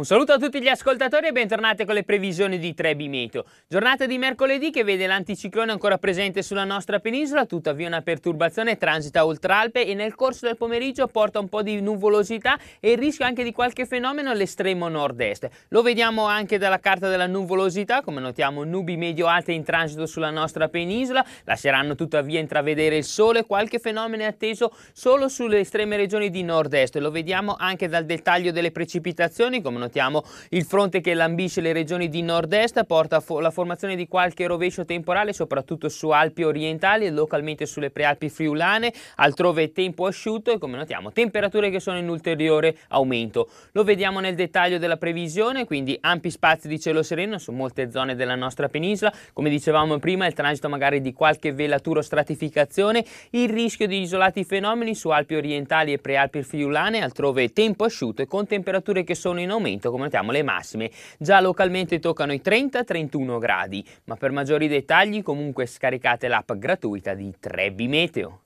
Un saluto a tutti gli ascoltatori e bentornati con le previsioni di Trebi Meteo. Giornata di mercoledì che vede l'anticiclone ancora presente sulla nostra penisola, tuttavia una perturbazione transita oltre Alpe e nel corso del pomeriggio porta un po' di nuvolosità e il rischio anche di qualche fenomeno all'estremo nord-est. Lo vediamo anche dalla carta della nuvolosità, come notiamo nubi medio-alte in transito sulla nostra penisola, lasceranno tuttavia intravedere il sole, qualche fenomeno è atteso solo sulle estreme regioni di nord-est. Lo vediamo anche dal dettaglio delle precipitazioni, come notiamo notiamo il fronte che lambisce le regioni di nord-est porta alla formazione di qualche rovescio temporale soprattutto su Alpi orientali e localmente sulle prealpi friulane, altrove tempo asciutto e come notiamo temperature che sono in ulteriore aumento. Lo vediamo nel dettaglio della previsione, quindi ampi spazi di cielo sereno su molte zone della nostra penisola, come dicevamo prima il transito magari di qualche velatura o stratificazione, il rischio di isolati fenomeni su Alpi orientali e prealpi friulane, altrove tempo asciutto e con temperature che sono in aumento momento, come notiamo, le massime già localmente toccano i 30-31 gradi, ma per maggiori dettagli comunque scaricate l'app gratuita di Trebi Meteo.